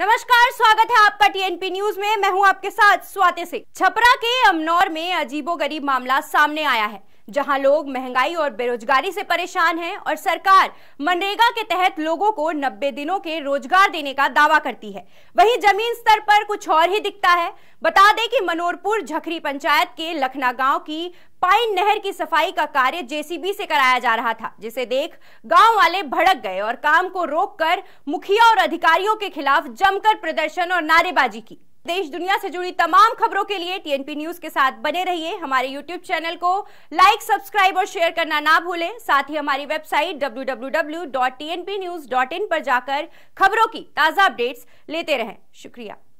नमस्कार स्वागत है आपका टीएनपी न्यूज में मैं हूं आपके साथ स्वाति सिंह छपरा के अमनौर में अजीबो गरीब मामला सामने आया है जहां लोग महंगाई और बेरोजगारी से परेशान हैं और सरकार मनरेगा के तहत लोगों को 90 दिनों के रोजगार देने का दावा करती है वहीं जमीन स्तर पर कुछ और ही दिखता है बता दें कि मनोरपुर झखरी पंचायत के लखना गांव की पाइन नहर की सफाई का कार्य जेसीबी से कराया जा रहा था जिसे देख गांव वाले भड़क गए और काम को रोककर मुखिया और अधिकारियों के खिलाफ जमकर प्रदर्शन और नारेबाजी की देश दुनिया से जुड़ी तमाम खबरों के लिए टीएनपी न्यूज के साथ बने रहिए हमारे यूट्यूब चैनल को लाइक सब्सक्राइब और शेयर करना ना भूलें साथ ही हमारी वेबसाइट डब्ल्यू पर जाकर खबरों की ताजा अपडेट्स लेते रहें शुक्रिया